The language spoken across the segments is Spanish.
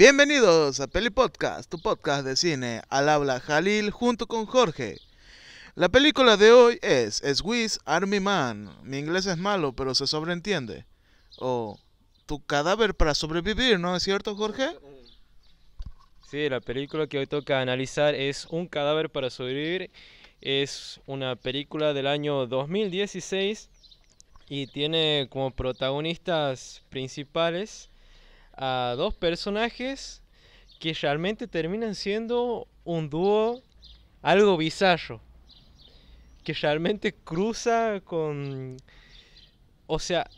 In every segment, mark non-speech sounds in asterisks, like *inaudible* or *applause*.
Bienvenidos a Peli Podcast, tu podcast de cine al habla Jalil junto con Jorge. La película de hoy es Swiss Army Man. Mi inglés es malo, pero se sobreentiende. O tu cadáver para sobrevivir, ¿no es cierto, Jorge? Sí, la película que hoy toca analizar es Un cadáver para sobrevivir. Es una película del año 2016 y tiene como protagonistas principales a dos personajes que realmente terminan siendo un dúo algo bizarro. Que realmente cruza con... O sea,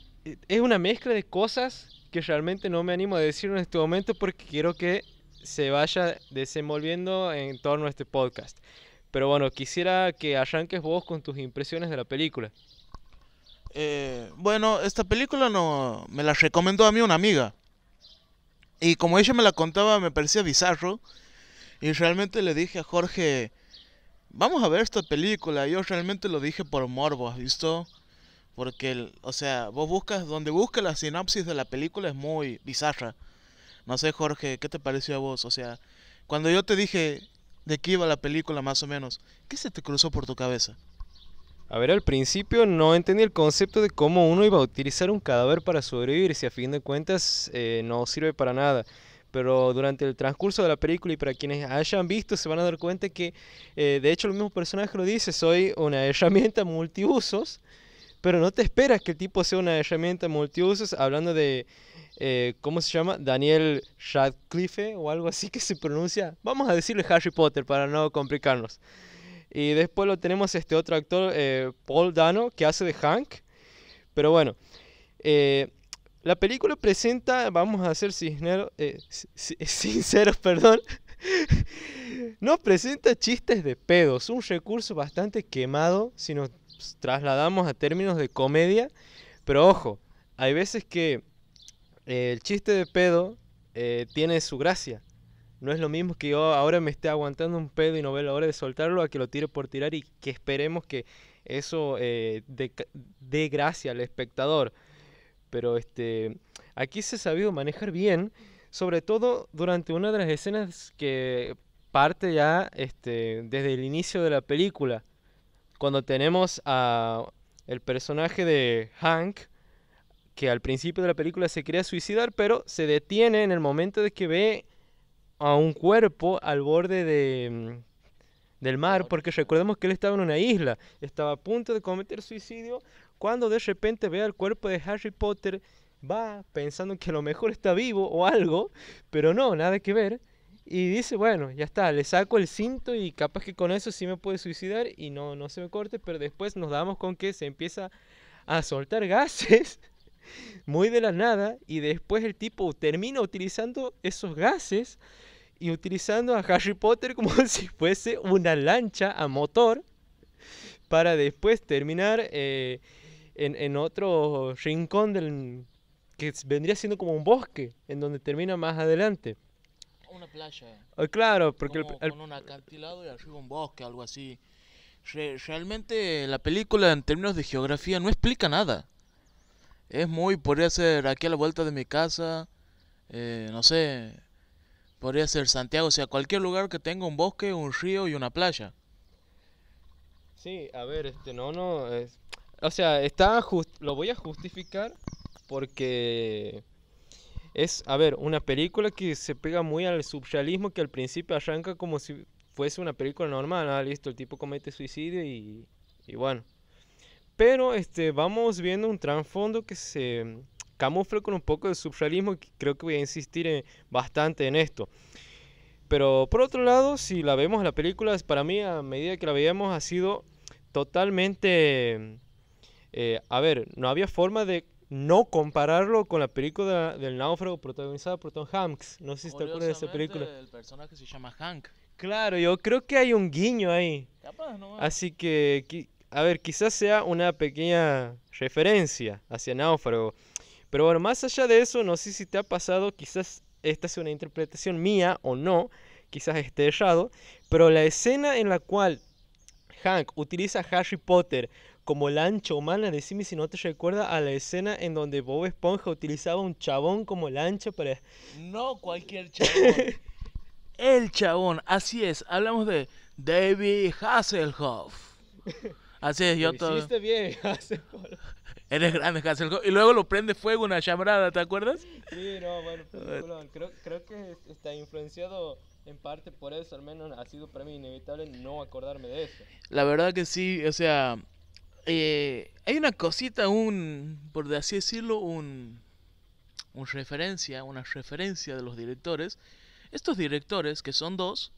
es una mezcla de cosas que realmente no me animo a decir en este momento porque quiero que se vaya desenvolviendo en torno a este podcast. Pero bueno, quisiera que arranques vos con tus impresiones de la película. Eh, bueno, esta película no me la recomendó a mí una amiga. Y como ella me la contaba, me parecía bizarro. Y realmente le dije a Jorge, vamos a ver esta película. Yo realmente lo dije por morbo, ¿has visto? Porque, o sea, vos buscas, donde buscas la sinopsis de la película es muy bizarra. No sé, Jorge, ¿qué te pareció a vos? O sea, cuando yo te dije de qué iba la película más o menos, ¿qué se te cruzó por tu cabeza? A ver, al principio no entendí el concepto de cómo uno iba a utilizar un cadáver para sobrevivir, si a fin de cuentas eh, no sirve para nada. Pero durante el transcurso de la película y para quienes hayan visto se van a dar cuenta que, eh, de hecho, el mismo personaje lo dice, soy una *laughs* herramienta multiusos, pero no te esperas que el tipo sea una herramienta multiusos, hablando de, eh, ¿cómo se llama? Daniel Radcliffe o algo así que se pronuncia, vamos a decirle Harry Potter para no complicarnos. Y después lo tenemos este otro actor, eh, Paul Dano, que hace de Hank. Pero bueno, eh, la película presenta, vamos a ser eh, *laughs* sinceros, perdón, *laughs* nos presenta chistes de pedos, un recurso bastante quemado si nos trasladamos a términos de comedia. Pero ojo, hay veces que el chiste de pedo tiene su gracia. No es lo mismo que yo ahora me esté aguantando un pedo y no veo la hora de soltarlo a que lo tire por tirar y que esperemos que eso eh, dé gracia al espectador. Pero este, aquí se ha sabido manejar bien, sobre todo durante una de las escenas que parte ya este, desde el inicio de la película, cuando tenemos a el personaje de Hank, que al principio de la película se quería suicidar, pero se detiene en el momento de que ve a un cuerpo al borde de, mm, del mar, porque recordemos que él estaba en una isla, estaba a punto de cometer suicidio, cuando de repente ve al cuerpo de Harry Potter, va pensando que a lo mejor está vivo o algo, pero no, nada que ver, y dice, bueno, ya está, le saco el cinto y capaz que con eso sí me puede suicidar y no, no se me corte, pero después nos damos con que se empieza a soltar gases *laughs* muy de la nada y después el tipo termina utilizando esos gases y utilizando a Harry Potter como *laughs* si fuese una lancha a motor para después terminar eh, en, otro rincón del, que vendría siendo como un bosque, en donde termina más adelante. Una playa. Ah, claro, porque... con un acantilado y arriba un bosque, algo así. realmente la película en términos de geografía no explica nada. Es muy, podría ser aquí a la vuelta de mi casa, eh, no sé, Podría ser Santiago, o sea, cualquier lugar que tenga un bosque, un río y una playa. Sí, a ver, este, no, no, es, o sea, está lo voy a justificar porque es, a ver, una película que se pega muy al subrealismo, que al principio arranca como si fuese una película normal, ah, listo, el tipo comete suicidio y, y bueno. Pero este, vamos viendo un trasfondo que se camuflo con un poco de surrealismo, y creo que voy a insistir bastante en esto. Pero por otro lado, si la vemos la película, para mí a medida que la veíamos ha sido totalmente... Eh, a ver, no había forma de no compararlo con la película del náufrago protagonizada por Tom Hanks. No sé si te acuerdas de esa película. El personaje se llama Hank. Claro, yo creo que hay un guiño ahí. Así que, a ver, quizás sea una pequeña referencia hacia náufrago. Pero bueno, más allá de eso, no sé si te ha pasado, quizás esta es una interpretación mía o no, quizás esté errado, pero la escena en la cual Hank utiliza Harry Potter como lancha humana, decime si no te recuerda a la escena en donde Bob Esponja utilizaba un chabón como lancha para... No cualquier chabón. *laughs* El chabón, así es, hablamos de David Hasselhoff. *laughs* Así es, yo todo... hiciste bien, *laughs* Hasselhoff. Eres grande, Y luego lo prende fuego una chambrada, ¿te acuerdas? Sí, no, bueno, *laughs* creo, creo que está influenciado en parte por eso, al menos ha sido para mí inevitable no acordarme de eso. La verdad que sí, o sea, eh, hay una cosita, un, por así decirlo, un, un referencia, una referencia de los directores. Estos directores, que son dos...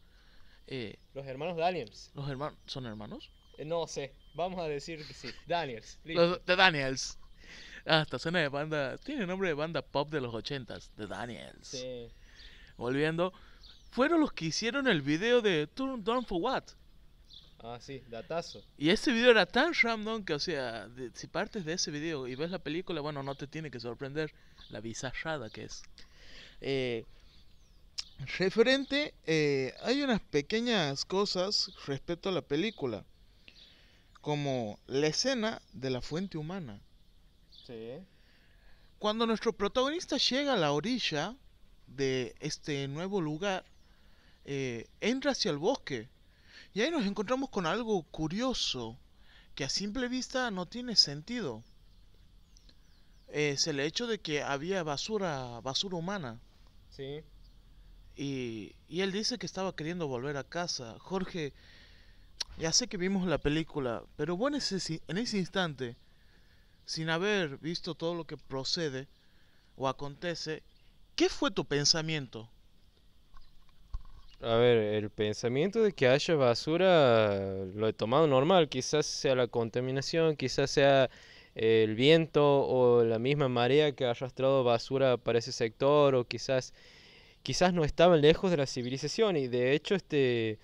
Eh, los hermanos Daniels. ¿Los hermanos? ¿Son hermanos? Eh, no sé, vamos a decir que sí. Daniels. de Daniels. Hasta ah, suena de banda. Tiene nombre de banda pop de los ochentas. The Daniels. Sí. Volviendo. Fueron los que hicieron el video de Turn Down for What. Ah, sí, datazo. Y ese video era tan random que, o sea, si partes de ese video y ves la película, bueno, no te tiene que sorprender la bizarrada que es. Eh, referente, eh, hay unas pequeñas cosas respecto a la película como la escena de la fuente humana. Sí. Cuando nuestro protagonista llega a la orilla de este nuevo lugar, eh, entra hacia el bosque y ahí nos encontramos con algo curioso que a simple vista no tiene sentido. Es el hecho de que había basura, basura humana. Sí. Y, y él dice que estaba queriendo volver a casa. Jorge, ya sé que vimos la película, pero bueno, en ese instante, sin haber visto todo lo que procede o acontece, ¿qué fue tu pensamiento? A ver, el pensamiento de que haya basura lo he tomado normal, quizás sea la contaminación, quizás sea eh, el viento o la misma marea que ha arrastrado basura para ese sector o quizás quizás no estaban lejos de la civilización y de hecho este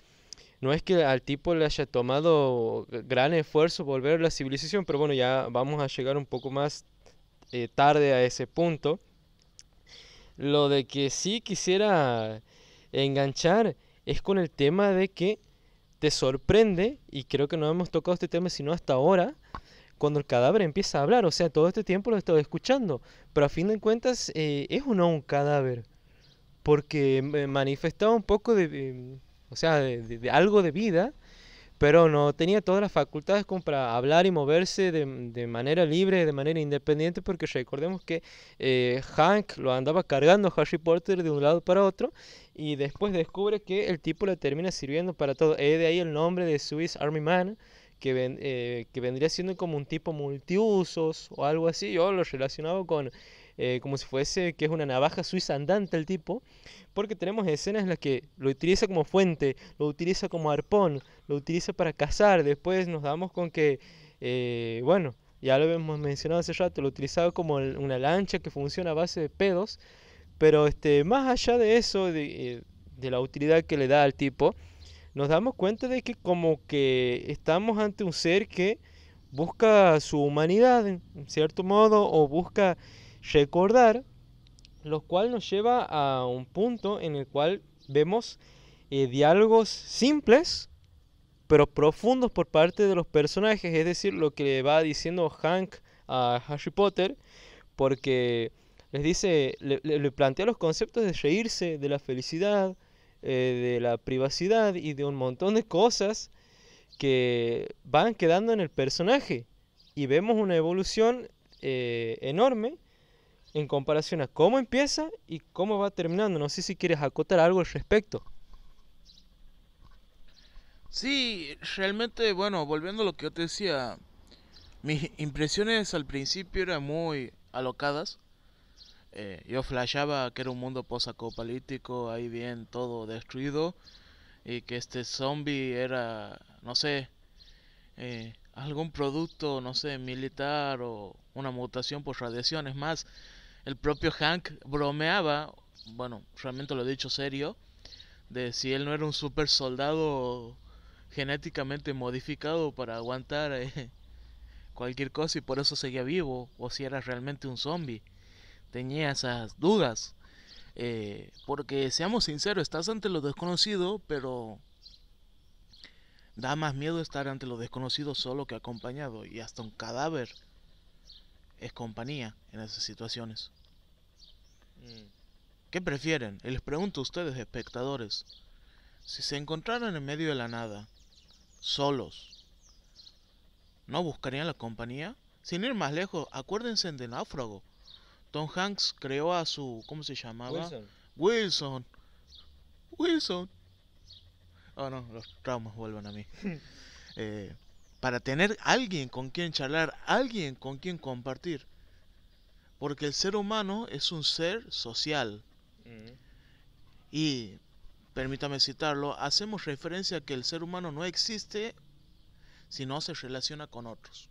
no es que al tipo le haya tomado gran esfuerzo volver a la civilización, pero bueno, ya vamos a llegar un poco más eh, tarde a ese punto. Lo de que sí quisiera enganchar es con el tema de que te sorprende, y creo que no hemos tocado este tema sino hasta ahora, cuando el cadáver empieza a hablar. O sea, todo este tiempo lo he estado escuchando, pero a fin de cuentas eh, es o no un cadáver, porque manifestaba un poco de, o sea, de, algo de vida, pero no tenía todas las facultades como para hablar y moverse de, manera libre, de manera independiente, porque recordemos que eh, Hank lo andaba cargando Harry Potter de un lado para otro y después descubre que el tipo le termina sirviendo para todo. Eh, de ahí el nombre de Swiss Army Man, que, eh, que vendría siendo como un tipo multiusos o algo así. Yo lo relacionaba con eh, como si fuese que es una navaja suiza andante el tipo, porque tenemos escenas en las que lo utiliza como fuente, lo utiliza como arpón, lo utiliza para cazar, después nos damos con que, eh, bueno, ya lo hemos mencionado hace rato, lo utilizaba como una lancha que funciona a base de pedos, pero este, más allá de eso, eh, de la utilidad que le da al tipo, nos damos cuenta de que como que estamos ante un ser que busca su humanidad, en cierto modo, o busca recordar, lo cual nos lleva a un punto en el cual vemos eh, diálogos simples, pero profundos por parte de los personajes, es decir, lo que va diciendo Hank a Harry Potter, porque les dice, le, plantea los conceptos de reírse, de la felicidad, eh, de la privacidad y de un montón de cosas que van quedando en el personaje. Y vemos una evolución eh, enorme en comparación a cómo empieza y cómo va terminando. No sé si quieres acotar algo al respecto. Sí, realmente, bueno, volviendo a lo que yo te decía, mis impresiones al principio eran muy alocadas. Eh, yo flashaba que era un mundo posacopolítico, ahí bien todo destruido, y que este zombie era, no sé, eh, algún producto, no sé, militar o una mutación por radiación. Es más, el propio Hank bromeaba, bueno, realmente lo he dicho serio, de si él no era un super soldado genéticamente modificado para aguantar eh, *laughs* cualquier cosa y por eso seguía vivo, o si era realmente un zombie. Tenía esas dudas. Eh, porque seamos sinceros, estás ante lo desconocido, pero da más miedo estar ante lo desconocido solo que acompañado y hasta un cadáver es compañía en esas situaciones. Mm. ¿Qué prefieren? Y les pregunto a ustedes, espectadores, si se encontraran en medio de la nada, solos, ¿no buscarían la compañía? Sin ir más lejos, acuérdense de Náufrago. Tom Hanks creó a su, ¿cómo se llamaba? Wilson. Wilson. Wilson. Oh no, los traumas vuelven a mí. *laughs* eh, para tener alguien con quien charlar, alguien con quien compartir. Porque el ser humano es un ser social. Mm. Y, permítame citarlo, hacemos referencia a que el ser humano no existe si no se relaciona con otros.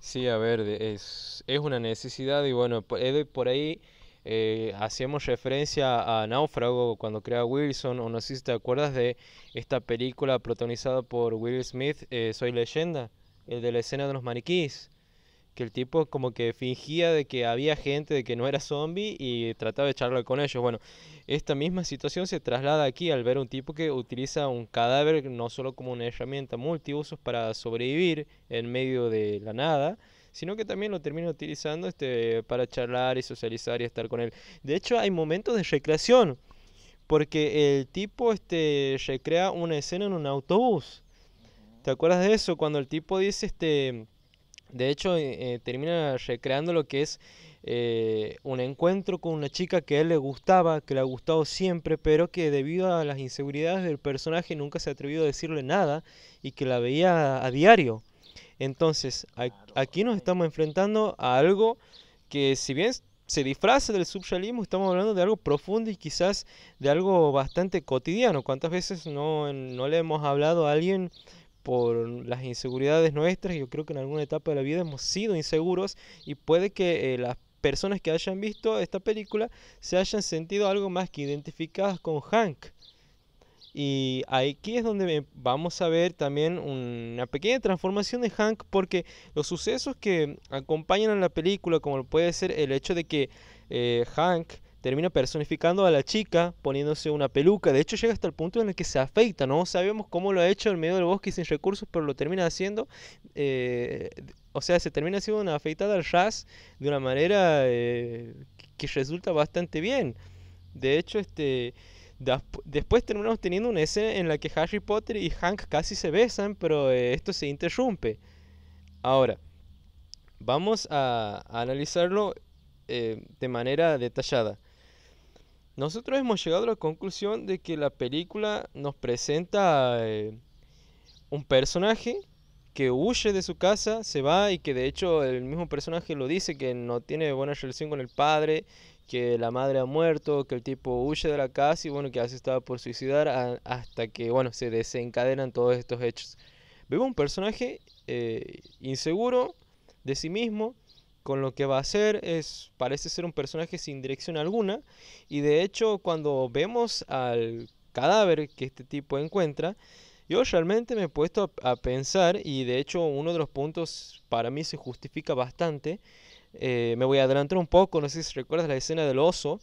Sí, a ver, es, es una necesidad y bueno, por ahí eh, hacíamos referencia a Náufrago cuando crea Wilson, o no sé si te acuerdas de esta película protagonizada por Will Smith, eh, Soy leyenda, el de la escena de los maniquís, que el tipo como que fingía de que había gente, de que no era zombie y trataba de charlar con ellos. Bueno, esta misma situación se traslada aquí al ver un tipo que utiliza un cadáver no solo como una herramienta multiusos para sobrevivir en medio de la nada, sino que también lo termina utilizando este, para charlar y socializar y estar con él. De hecho, hay momentos de recreación, porque el tipo este, recrea una escena en un autobús. ¿Te acuerdas de eso? Cuando el tipo dice, este, de hecho, eh, eh, termina recreando lo que es eh, un encuentro con una chica que a él le gustaba, que le ha gustado siempre, pero que debido a las inseguridades del personaje nunca se ha atrevido a decirle nada y que la veía a diario. Entonces, aquí nos estamos enfrentando a algo que si bien se disfraza del subrealismo, estamos hablando de algo profundo y quizás de algo bastante cotidiano. ¿Cuántas veces no, le hemos hablado a alguien por las inseguridades nuestras? Yo creo que en alguna etapa de la vida hemos sido inseguros y puede que eh, las personas que hayan visto esta película se hayan sentido algo más que identificadas con Hank y aquí es donde vamos a ver también una pequeña transformación de Hank porque los sucesos que acompañan a la película, como puede ser el hecho de que eh, Hank termina personificando a la chica poniéndose una peluca, de hecho llega hasta el punto en el que se afeita, no sabemos cómo lo ha hecho en medio del bosque sin recursos, pero lo termina haciendo, eh, o sea, se termina haciendo una afeitada al ras de una manera eh, que resulta bastante bien. De hecho, este Después terminamos teniendo una escena en la que Harry Potter y Hank casi se besan, pero eh, esto se interrumpe. Ahora, vamos a, analizarlo eh, de manera detallada. Nosotros hemos llegado a la conclusión de que la película nos presenta eh, un personaje que huye de su casa, se va y que de hecho el mismo personaje lo dice, que no tiene buena relación con el padre que la madre ha muerto, que el tipo huye de la casa y bueno, que hace estaba por suicidar hasta que bueno, se desencadenan todos estos hechos. Vemos un personaje eh, inseguro de sí mismo, con lo que va a hacer es parece ser un personaje sin dirección alguna y de hecho cuando vemos al cadáver que este tipo encuentra, yo realmente me he puesto a pensar y de hecho uno de los puntos para mí se justifica bastante eh, me voy a adelantar un poco, no sé si recuerdas la escena del oso,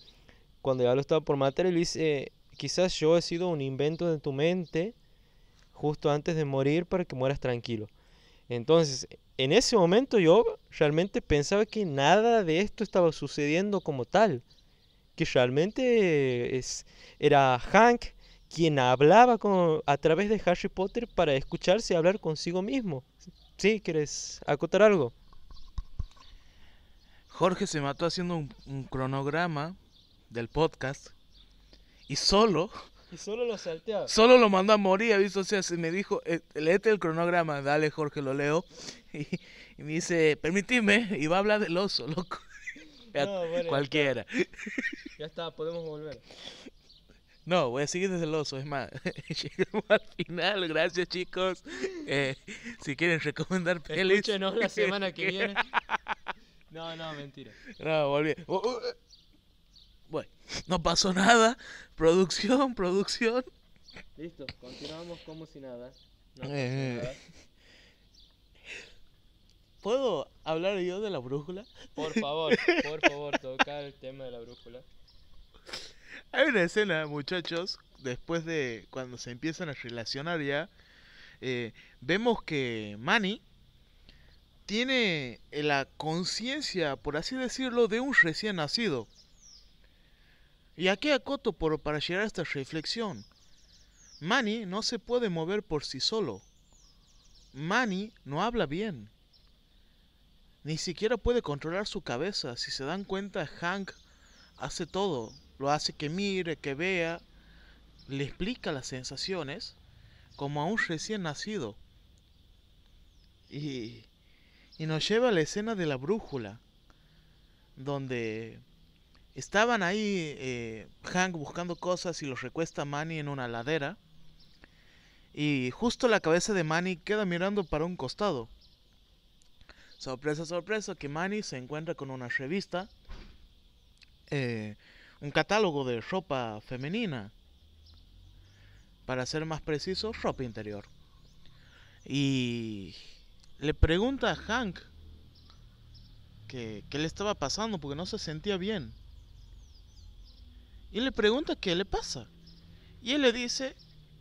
cuando ya lo estaba por matar, él dice, quizás yo he sido un invento de tu mente justo antes de morir para que mueras tranquilo. Entonces, en ese momento yo realmente pensaba que nada de esto estaba sucediendo como tal, que realmente es, era Hank quien hablaba a través de Harry Potter para escucharse y hablar consigo mismo. ¿Sí? ¿Quieres acotar algo? Jorge se mató haciendo un, cronograma del podcast y solo y solo lo salteaba. Solo lo mandó a morir, ¿viste? O sea, se me dijo, eh, léete el cronograma, dale Jorge, lo leo. *laughs* Y, me dice, permitime, y va a hablar del oso, loco. *laughs* Cualquiera. Ya está. podemos volver. No, voy a seguir desde el oso, es más, *laughs* llegamos al final, gracias chicos. Eh, si quieren recomendar pelis... Escúchenos la semana que viene. No, no, mentira. No, volví. Uh, uh, eh. Bueno, no pasó nada. Producción, producción. Listo, continuamos como si nada. Eh, eh. ¿Puedo hablar yo de la brújula? Por favor, por favor, Toca el tema de la brújula. Hay una escena, muchachos, después de cuando se empiezan a relacionar ya, vemos que Manny tiene la conciencia, por así decirlo, de un recién nacido. Y aquí acoto por, para llegar a esta reflexión. Manny no se puede mover por sí solo. Manny no habla bien. Ni siquiera puede controlar su cabeza. Si se dan cuenta, Hank hace todo. Lo hace que mire, que vea. Le explica las sensaciones como a un recién nacido. Y y nos lleva a la escena de la brújula, donde estaban ahí eh, Hank buscando cosas y los recuesta Manny en una ladera, y justo la cabeza de Manny queda mirando para un costado. Sorpresa, sorpresa, que Manny se encuentra con una revista, eh, un catálogo de ropa femenina, para ser más preciso, ropa interior. Y le pregunta a Hank qué le estaba pasando porque no se sentía bien. Y le pregunta qué le pasa. Y él le dice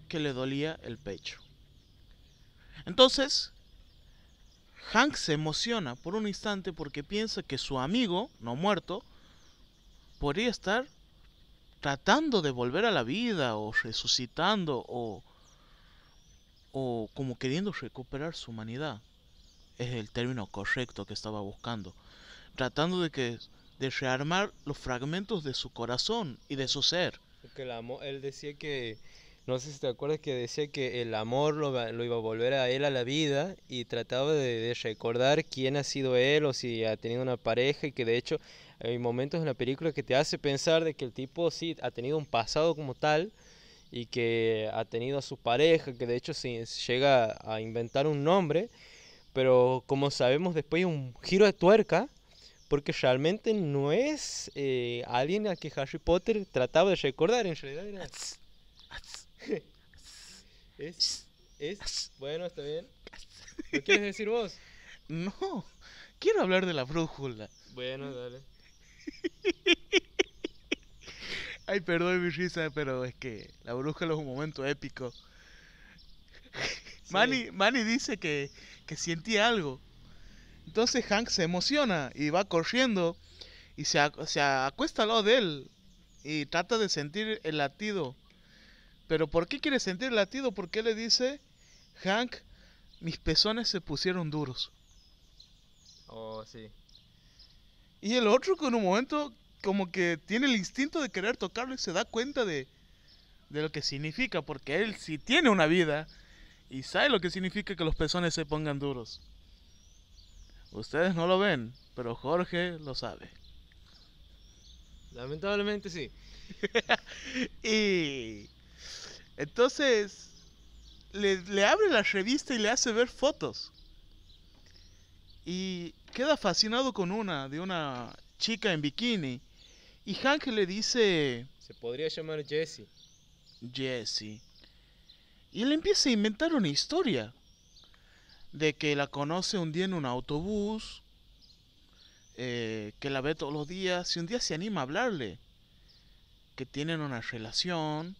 que le dolía el pecho. Entonces, Hank se emociona por un instante porque piensa que su amigo, no muerto, podría estar tratando de volver a la vida o resucitando o, o como queriendo recuperar su humanidad es el término correcto que estaba buscando, tratando de que de rearmar los fragmentos de su corazón y de su ser. el amor, él decía que, no sé si te acuerdas que decía que el amor lo, lo iba a volver a él a la vida y trataba de, recordar quién ha sido él o si ha tenido una pareja y que de hecho hay momentos en la película que te hace pensar de que el tipo sí ha tenido un pasado como tal y que ha tenido a su pareja, que de hecho si llega a inventar un nombre pero como sabemos después hay un giro de tuerca, porque realmente no es eh, alguien al que Harry Potter trataba de recordar, en realidad era... *laughs* es, es, bueno, está bien. *laughs* ¿Lo quieres decir vos? No, quiero hablar de la brújula. Bueno, dale. *laughs* Ay, perdón mi risa, pero es que la brújula es un momento épico. Manny dice que que sentía algo. Entonces Hank se emociona y va corriendo y se, se acuesta al lado de él y trata de sentir el latido. Pero ¿por qué quiere sentir el latido? Porque le dice, Hank, mis pezones se pusieron duros. Oh, sí. Y el otro con en un momento como que tiene el instinto de querer tocarlo y se da cuenta de, de lo que significa, porque él sí tiene una vida, ¿Y sabe lo que significa que los pezones se pongan duros? Ustedes no lo ven, pero Jorge lo sabe. Lamentablemente sí. *laughs* y entonces le, abre la revista y le hace ver fotos. Y queda fascinado con una, de una chica en bikini. Y Hank le dice... Se podría llamar Jessie. Jessie. Y él empieza a inventar una historia. De que la conoce un día en un autobús. Eh, que la ve todos los días. Y un día se anima a hablarle. Que tienen una relación.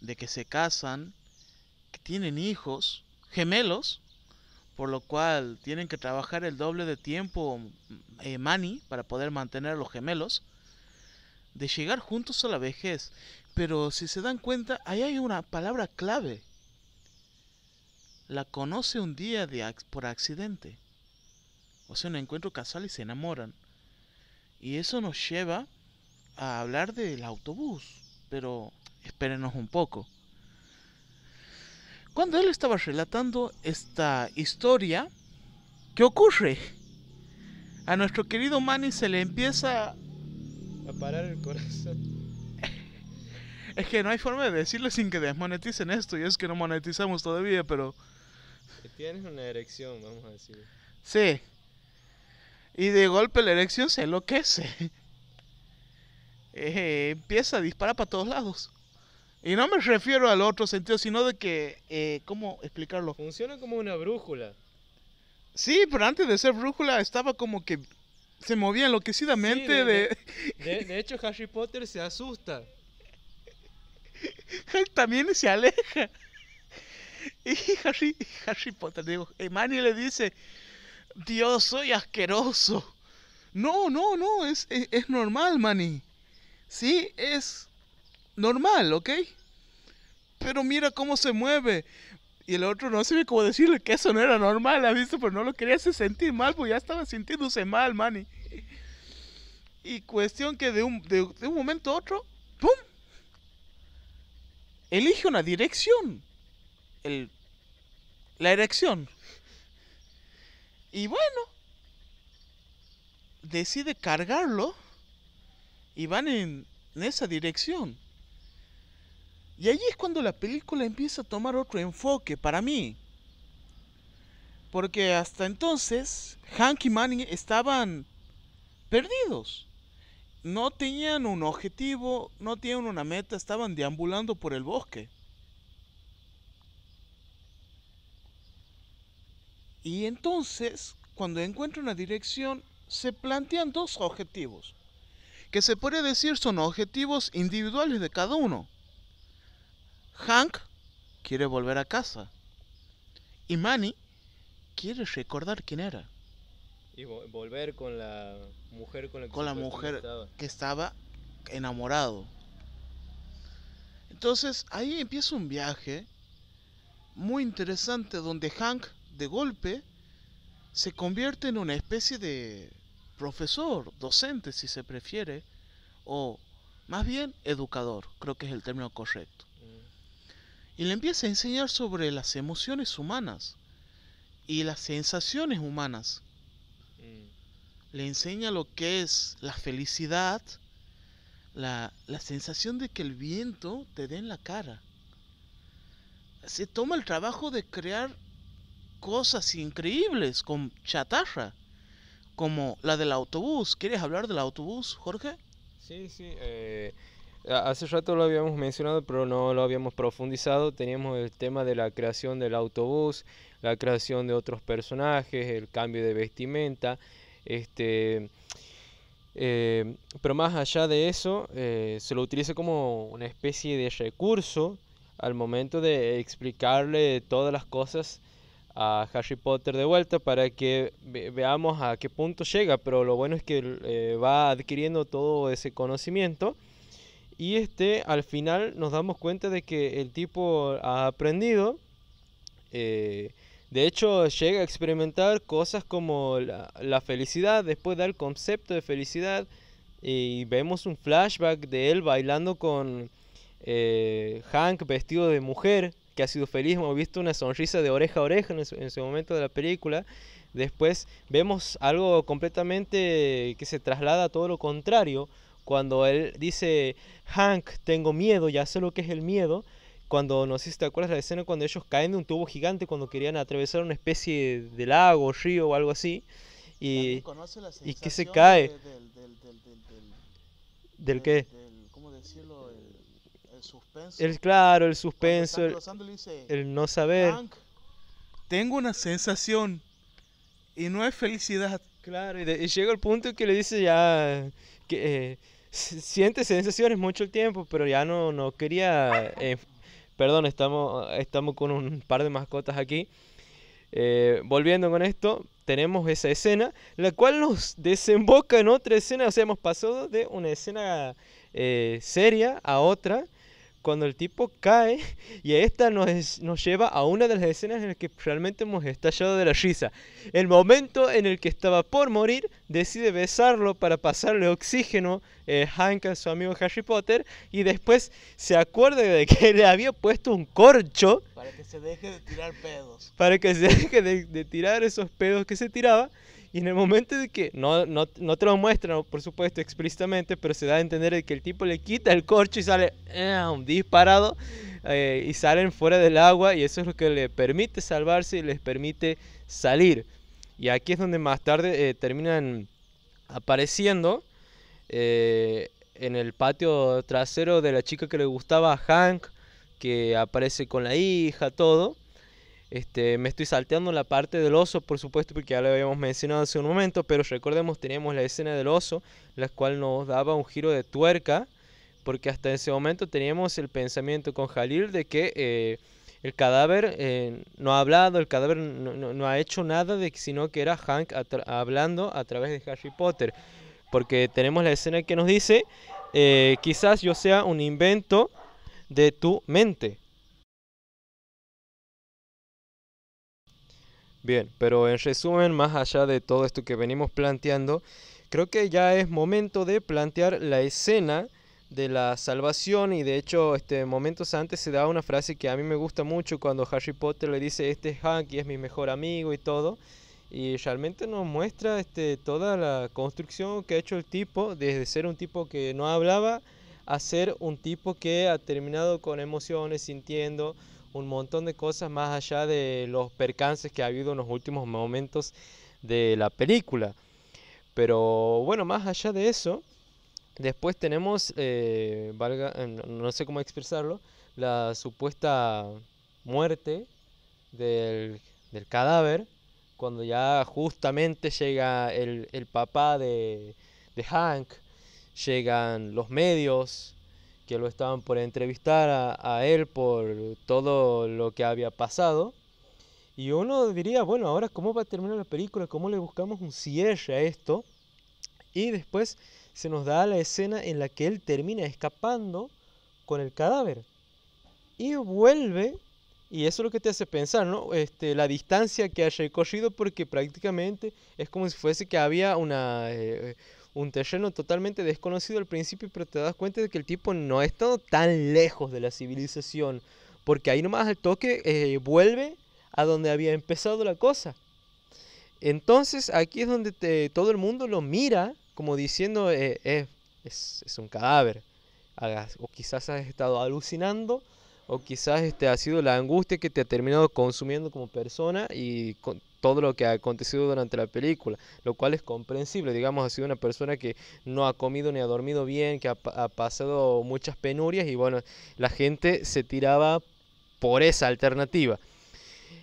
De que se casan. Que tienen hijos. Gemelos. Por lo cual tienen que trabajar el doble de tiempo eh, Manny para poder mantener a los gemelos. De llegar juntos a la vejez. Pero si se dan cuenta, ahí hay una palabra clave. La conoce un día de, por accidente. O sea, un encuentro casual y se enamoran. Y eso nos lleva a hablar del autobús. Pero espérenos un poco. Cuando él estaba relatando esta historia, ¿qué ocurre? A nuestro querido Manny se le empieza a parar el corazón. Es que no hay forma de decirlo sin que desmoneticen esto. Y es que no monetizamos todavía, pero. tienes una erección, vamos a decir. Sí. Y de golpe la erección se enloquece. Eh, empieza a disparar para todos lados. Y no me refiero al otro sentido, sino de que. Eh, ¿Cómo explicarlo? Funciona como una brújula. Sí, pero antes de ser brújula estaba como que se movía enloquecidamente de... De hecho, Harry Potter se asusta. *laughs* también se aleja. Y Harry, Potter, digo, Manny le dice, Dios, soy asqueroso. No, no, no, es, es, normal, Manny. Sí, es normal, ¿ok? Pero mira cómo se mueve. Y el otro no ve cómo decirle que eso no era normal, ¿ha visto? Pero no lo quería hacer sentir mal, pues ya estaba sintiéndose mal, Manny. Y cuestión que de un, de un momento a otro, ¡pum! Elige una dirección. la erección. Y bueno, decide cargarlo y van en, en, esa dirección. Y allí es cuando la película empieza a tomar otro enfoque para mí. Porque hasta entonces Hank y Manny estaban perdidos no tenían un objetivo, no tenían una meta, estaban deambulando por el bosque. Y entonces, cuando encuentran una dirección, se plantean dos objetivos, que se puede decir son objetivos individuales de cada uno. Hank quiere volver a casa y Manny quiere recordar quién era. Y volver con la mujer con la mujer que estaba enamorado. Entonces ahí empieza un viaje muy interesante donde Hank de golpe se convierte en una especie de profesor, docente si se prefiere, o más bien educador, creo que es el término correcto. Mm. Y le empieza a enseñar sobre las emociones humanas y las sensaciones humanas le enseña lo que es la felicidad, la, sensación de que el viento te dé en la cara. Se toma el trabajo de crear cosas increíbles con chatarra, como la del autobús. ¿Quieres hablar del autobús, Jorge? Sí, sí. Eh, hace rato lo habíamos mencionado, pero no lo habíamos profundizado. Teníamos el tema de la creación del autobús, la creación de otros personajes, el cambio de vestimenta, este, eh, pero más allá de eso, eh, se lo utiliza como una especie de recurso al momento de explicarle todas las cosas a Harry Potter de vuelta para que veamos a qué punto llega, pero lo bueno es que eh, va adquiriendo todo ese conocimiento y este al final nos damos cuenta de que el tipo ha aprendido eh, de hecho, llega a experimentar cosas como la, felicidad, después da el concepto de felicidad y vemos un flashback de él bailando con eh, Hank vestido de mujer, que ha sido feliz, hemos visto una sonrisa de oreja a oreja en ese, momento de la película. Después vemos algo completamente que se traslada a todo lo contrario, cuando él dice, Hank, tengo miedo, ya sé lo que es el miedo cuando no sé si te acuerdas la escena cuando ellos caen de un tubo gigante cuando querían atravesar una especie de lago, río o algo así y, que se cae del, qué cómo decirlo el, suspenso el claro el suspenso el, no saber tengo una sensación y no es felicidad claro y, llega el punto que le dice ya que eh, siente sensaciones mucho el tiempo pero ya no no quería eh, Perdón, estamos, estamos con un par de mascotas aquí. Eh, volviendo con esto, tenemos esa escena, la cual nos desemboca en otra escena. O sea, hemos pasado de una escena eh, seria a otra cuando el tipo cae y esta nos, nos lleva a una de las escenas en las que realmente hemos estallado de la risa. El momento en el que estaba por morir, decide besarlo para pasarle oxígeno a eh, Hank a su amigo Harry Potter y después se acuerda de que le había puesto un corcho. Para que se deje de tirar pedos. Para que se deje de tirar esos pedos que se tiraba. Y en el momento de que, no, no, no te lo muestran, por supuesto, explícitamente, pero se da a entender que el tipo le quita el corcho y sale eh, disparado y salen fuera del agua y eso es lo que le permite salvarse y les permite salir. Y aquí es donde más tarde eh, terminan apareciendo eh, en el patio trasero de la chica que le gustaba a Hank, que aparece con la hija, todo. Este, me estoy salteando la parte del oso, por supuesto, porque ya lo habíamos mencionado hace un momento, pero recordemos, teníamos la escena del oso, la cual nos daba un giro de tuerca, porque hasta ese momento teníamos el pensamiento con Jalil de que eh, el cadáver eh, no ha hablado, el cadáver no, ha hecho nada, de, sino que era Hank hablando a través de Harry Potter, porque tenemos la escena que nos dice, eh, quizás yo sea un invento de tu mente. Bien, pero en resumen, más allá de todo esto que venimos planteando, creo que ya es momento de plantear la escena de la salvación y de hecho este momentos antes se da una frase que a mí me gusta mucho cuando Harry Potter le dice este es Hank y es mi mejor amigo y todo y realmente nos muestra este, toda la construcción que ha hecho el tipo desde ser un tipo que no hablaba a ser un tipo que ha terminado con emociones sintiendo un montón de cosas más allá de los percances que ha habido en los últimos momentos de la película. Pero bueno, más allá de eso, después tenemos, eh, eh, no sé cómo expresarlo, la supuesta muerte del, cadáver, cuando ya justamente llega el, papá de, de Hank, llegan los medios, que lo estaban por entrevistar a, él por todo lo que había pasado. Y uno diría, bueno, ahora cómo va a terminar la película, cómo le buscamos un cierre a esto. Y después se nos da la escena en la que él termina escapando con el cadáver. Y vuelve, y eso es lo que te hace pensar, ¿no? Este, la distancia que haya recorrido, porque prácticamente es como si fuese que había una... Eh, un terreno totalmente desconocido al principio, pero te das cuenta de que el tipo no ha estado tan lejos de la civilización, porque ahí nomás al toque eh, vuelve a donde había empezado la cosa. Entonces aquí es donde todo el mundo lo mira como diciendo eh, eh, es, un cadáver, o quizás has estado alucinando. O quizás este, ha sido la angustia que te ha terminado consumiendo como persona y con, todo lo que ha acontecido durante la película, lo cual es comprensible, digamos, ha sido una persona que no ha comido ni ha dormido bien, que ha, pasado muchas penurias y bueno, la gente se tiraba por esa alternativa.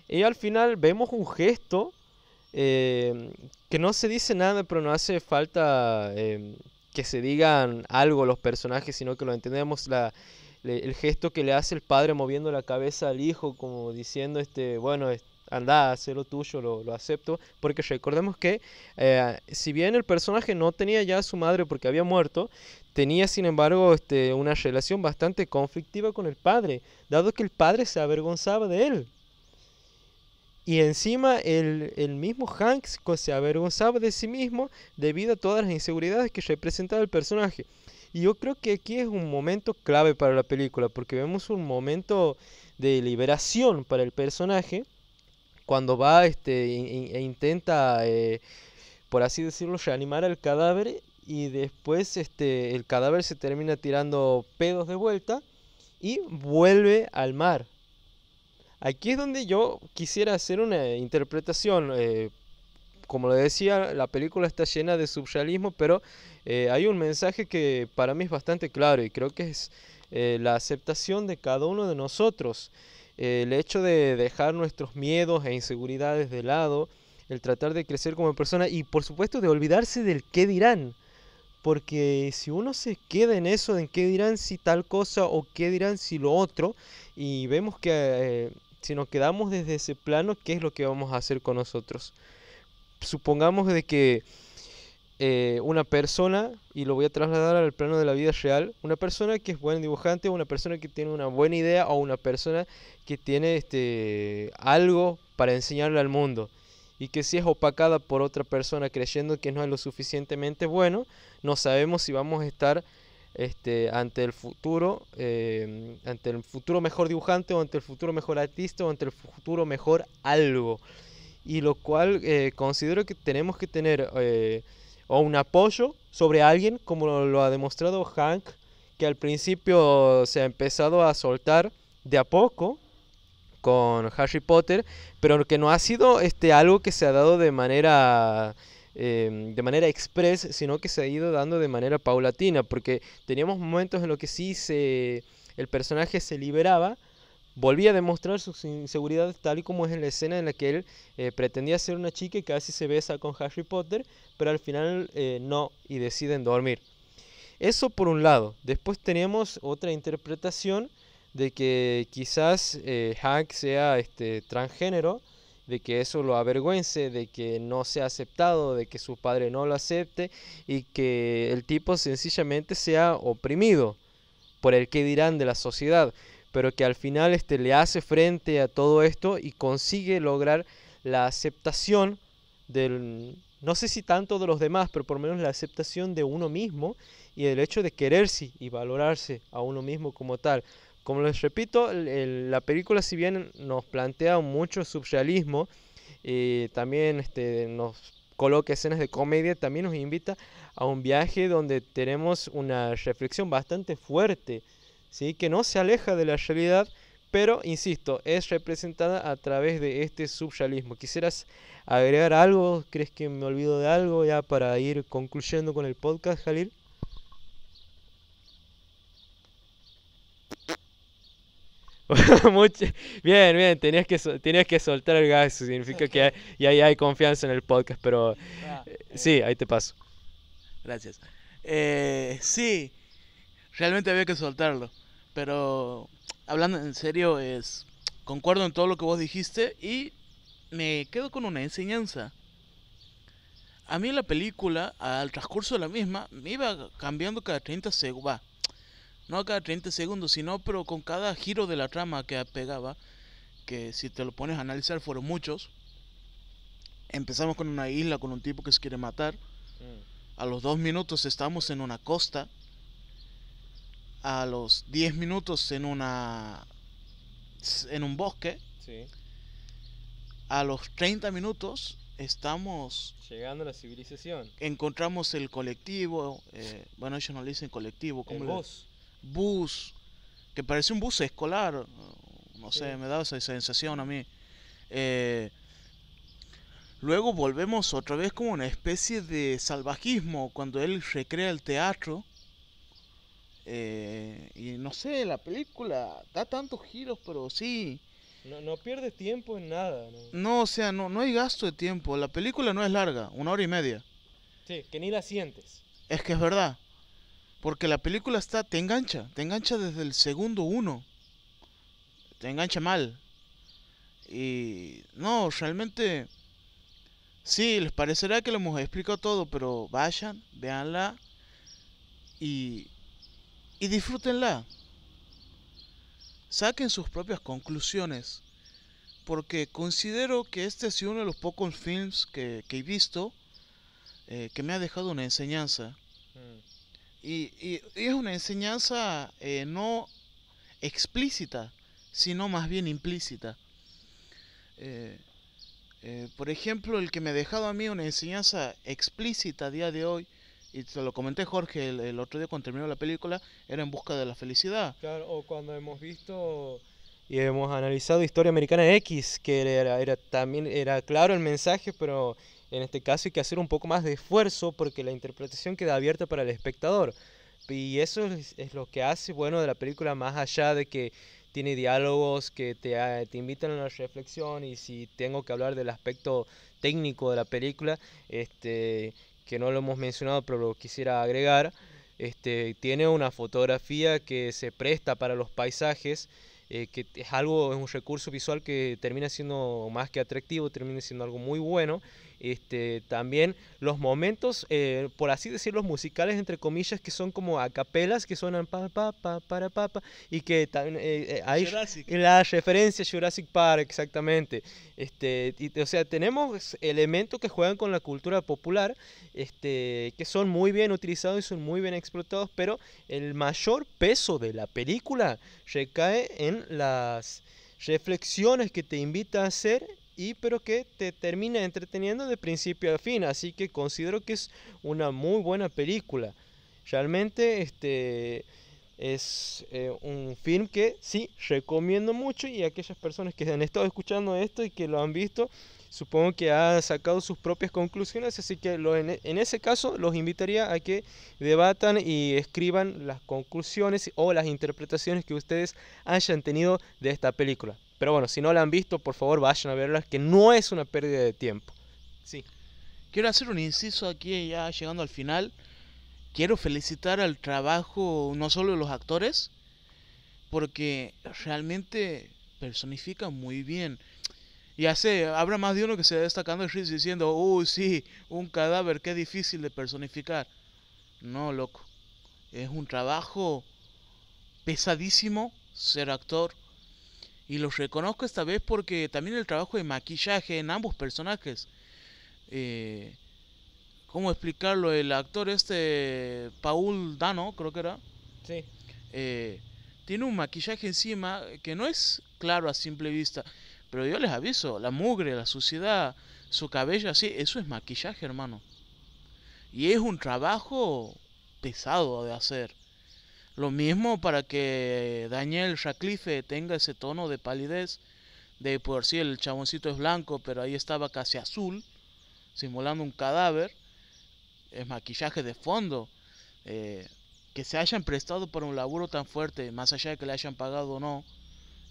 Y al final vemos un gesto eh, que no se dice nada, pero no hace falta eh, que se digan algo los personajes, sino que lo entendemos el gesto que le hace el padre moviendo la cabeza al hijo, como diciendo, este, bueno, este, anda, haz lo tuyo, lo, acepto. Porque recordemos que eh, si bien el personaje no tenía ya a su madre porque había muerto, tenía sin embargo este, una relación bastante conflictiva con el padre, dado que el padre se avergonzaba de él. Y encima el, el mismo Hanks... se avergonzaba de sí mismo debido a todas las inseguridades que representaba el personaje. Y yo creo que aquí es un momento clave para la película, porque vemos un momento de liberación para el personaje, cuando va este, e, intenta, eh, por así decirlo, reanimar al cadáver y después este, el cadáver se termina tirando pedos de vuelta y vuelve al mar. Aquí es donde yo quisiera hacer una interpretación. Eh, como le decía, la película está llena de subrealismo, pero eh, hay un mensaje que para mí es bastante claro y creo que es la aceptación de cada uno de nosotros el hecho de dejar nuestros miedos e inseguridades de lado, el tratar de crecer como persona y por supuesto de olvidarse del qué dirán. Porque si uno se queda en eso, en qué dirán si tal cosa o qué dirán si lo otro, y vemos que eh, si nos quedamos desde ese plano, ¿qué es lo que vamos a hacer con nosotros? Supongamos de que eh, una persona, y lo voy a trasladar al plano de la vida real, una persona que es buen dibujante, una persona que tiene una buena idea o una persona que tiene este, algo para enseñarle al mundo y que si es opacada por otra persona creyendo que no es lo suficientemente bueno, no sabemos si vamos a estar este, ante el futuro, eh, ante el futuro mejor dibujante o ante el futuro mejor artista o ante el futuro mejor algo. Y lo cual eh, considero que tenemos que tener o un apoyo sobre alguien, como lo ha demostrado Hank, que al principio se ha empezado a soltar de a poco con Harry Potter, pero que no ha sido este, algo que se ha dado de manera... Em, de manera express, sino que se ha ido dando de manera paulatina, porque teníamos momentos en los que sí se, el personaje se liberaba, Volvía a demostrar sus inseguridades tal y como es en la escena en la que él eh, pretendía ser una chica y casi se besa con Harry Potter, pero al final eh, no y deciden dormir. Eso por un lado. Después tenemos otra interpretación de que quizás eh, Hank sea este, transgénero, de que eso lo avergüence, de que no sea aceptado, de que su padre no lo acepte y que el tipo sencillamente sea oprimido por el que dirán de la sociedad pero que al final este, le hace frente a todo esto y consigue lograr la aceptación del, no sé si tanto de los demás, pero por lo menos la aceptación de uno mismo y el hecho de quererse y valorarse a uno mismo como tal. Como les repito, la película si bien nos plantea mucho surrealismo eh, también este, nos coloca escenas de comedia, también nos invita a un viaje donde tenemos una reflexión bastante fuerte que no se aleja de la realidad, pero, insisto, es representada a través de este subrealismo. ¿Quisieras agregar algo? ¿Crees que me olvido de algo ya para ir concluyendo con el podcast, Jalil? *laughs* Bien, bien, tenías que, tenías que soltar el gas, significa que ya hay confianza en el podcast, pero ah, eh, eh. sí, ahí te paso. Gracias. Eh, sí, realmente había que soltarlo. Pero hablando en serio, es concuerdo en todo lo que vos dijiste y me quedo con una enseñanza. A mí la película, al transcurso de la misma, me iba cambiando cada 30 segundos. No cada 30 segundos, sino pero con cada giro de la trama que pegaba, que si te lo pones a analizar fueron muchos. Empezamos con una isla con un tipo que se quiere matar. Mm. A los dos minutos estamos en una costa a los 10 minutos en una en un bosque. A los 30 minutos estamos llegando a la civilización. Encontramos el colectivo, eh, bueno, ellos no le dicen colectivo, como bus. que parece un bus escolar, no sé, me da esa sensación a mí. Eh, luego volvemos otra vez como una especie de salvajismo cuando él recrea el teatro eh, y no sé, la película da tantos giros, pero sí. No, no pierdes tiempo en nada. ¿no? o sea, no, no hay gasto de tiempo. La película no es larga, una hora y media. Sí, que ni la sientes. Es que es verdad. Porque la película está, te engancha, te engancha desde el segundo uno. Te engancha mal. Y no, realmente... Sí, les parecerá que lo hemos explicado todo, pero vayan, véanla y y disfrútenla. Saquen sus propias conclusiones, porque considero que este ha sido uno de los pocos films que, he visto eh, que me ha dejado una enseñanza. Mm. Y, y, es una enseñanza eh, no explícita, sino más bien implícita. Eh, por ejemplo, el que me ha dejado a mí una enseñanza explícita a día de hoy y te lo comenté Jorge el, otro día cuando terminó la película, era en busca de la felicidad. Claro, o cuando hemos visto y hemos analizado Historia Americana X, que era, también era claro el mensaje, pero en este caso hay que hacer un poco más de esfuerzo porque la interpretación queda abierta para el espectador. Y eso es, es lo que hace bueno de la película, más allá de que tiene diálogos que te, ah, te, invitan a la reflexión y si tengo que hablar del aspecto técnico de la película, este, que no lo hemos mencionado, pero lo quisiera agregar, este, tiene una fotografía que se presta para los paisajes, eh, que es algo, es un recurso visual que termina siendo más que atractivo, termina siendo algo muy bueno este, también los momentos, eh, por así decirlo, musicales, entre comillas, que son como acapelas, que suenan pa, pa, pa, para, pa, pa, y que también hay eh, eh, la referencia Jurassic Park, exactamente. Este, o sea, tenemos elementos que juegan con la cultura popular, este, que son muy bien utilizados y son muy bien explotados, pero el mayor peso de la película recae en las reflexiones que te invita a hacer y pero que te termina entreteniendo de principio a fin, así que considero que es una muy buena película. Realmente este es eh, un film que sí recomiendo mucho y aquellas personas que han estado escuchando esto y que lo han visto, supongo que han sacado sus propias conclusiones, así que en, ese caso los invitaría a que debatan y escriban las conclusiones o las interpretaciones que ustedes hayan tenido de esta película. Pero bueno, si no la han visto, por favor vayan a verla, que no es una pérdida de tiempo. Sí. Quiero hacer un inciso aquí, ya llegando al final. Quiero felicitar al trabajo no solo de los actores, porque realmente personifica muy bien. Ya sé, habrá más de uno que se destacando el diciendo, uy, sí, un cadáver, qué difícil de personificar. No, loco. Es un trabajo pesadísimo ser actor y los reconozco esta vez porque también el trabajo de maquillaje en ambos personajes. Eh, ¿Cómo explicarlo? El actor este, Paul Dano, creo que era. Sí. Eh, tiene un maquillaje encima que no es claro a simple vista. Pero yo les aviso, la mugre, la suciedad, su cabello así, eso es maquillaje, hermano. Y es un trabajo pesado de hacer. Lo mismo para que Daniel Radcliffe tenga ese tono de palidez. De por sí el chaboncito es blanco, pero ahí estaba casi azul, simulando un cadáver. Es maquillaje de fondo. Eh, que se hayan prestado para un laburo tan fuerte, más allá de que le hayan pagado o no,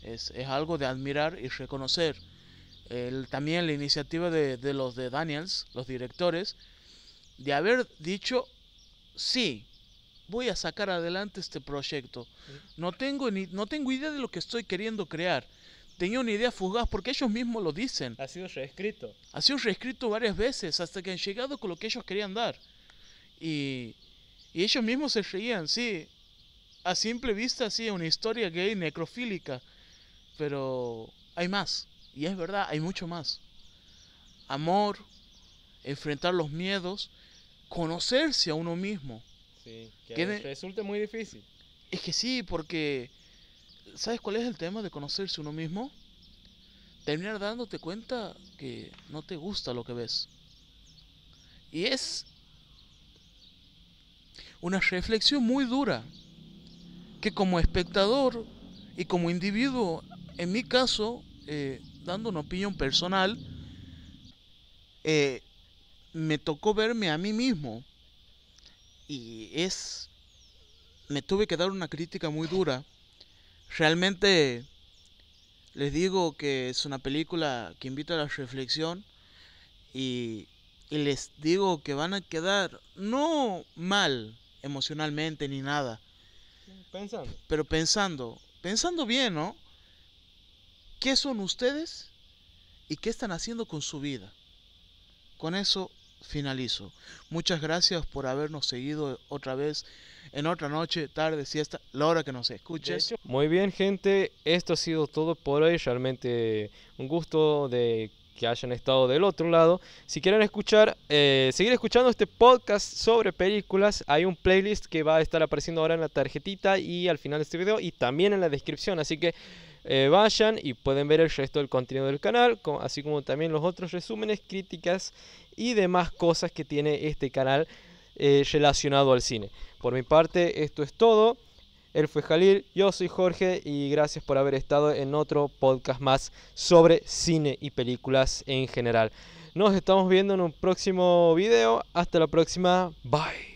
es, algo de admirar y reconocer. también la iniciativa de, de, los de Daniels, los directores, de haber dicho, sí, voy a sacar adelante este proyecto. No tengo, ni, no tengo idea de lo que estoy queriendo crear. Tenía una idea fugaz porque ellos mismos lo dicen. Ha sido reescrito. Ha sido reescrito varias veces hasta que han llegado con lo que ellos querían dar. Y, y ellos mismos se reían, sí. A simple vista, sí, una historia gay necrofílica. Pero hay más. Y es verdad, hay mucho más. Amor, enfrentar los miedos, conocerse a uno mismo que, resulte muy difícil. Es que sí, porque ¿sabes cuál es el tema de conocerse uno mismo? Terminar dándote cuenta que no te gusta lo que ves. Y es una reflexión muy dura que como espectador y como individuo, en mi caso, eh, dando una opinión personal, eh, me tocó verme a mí mismo y es... Me tuve que dar una crítica muy dura. Realmente les digo que es una película que invita a la reflexión y, les digo que van a quedar no mal emocionalmente ni nada. Pensando. Pero pensando, pensando bien, ¿no? ¿Qué son ustedes y qué están haciendo con su vida? Con eso finalizo. Muchas gracias por habernos seguido otra vez en otra noche, tarde, siesta, la hora que nos escuches. Muy bien, gente, esto ha sido todo por hoy. Realmente un gusto de que hayan estado del otro lado. Si quieren escuchar, eh, seguir escuchando este podcast sobre películas, hay un playlist que va a estar apareciendo ahora en la tarjetita y al final de este video y también en la descripción. Así que eh, vayan y pueden ver el resto del contenido del canal, así como también los otros resúmenes, críticas y demás cosas que tiene este canal eh, relacionado al cine. Por mi parte, esto es todo. Él fue Jalil, yo soy Jorge y gracias por haber estado en otro podcast más sobre cine y películas en general. Nos estamos viendo en un próximo video. Hasta la próxima. Bye.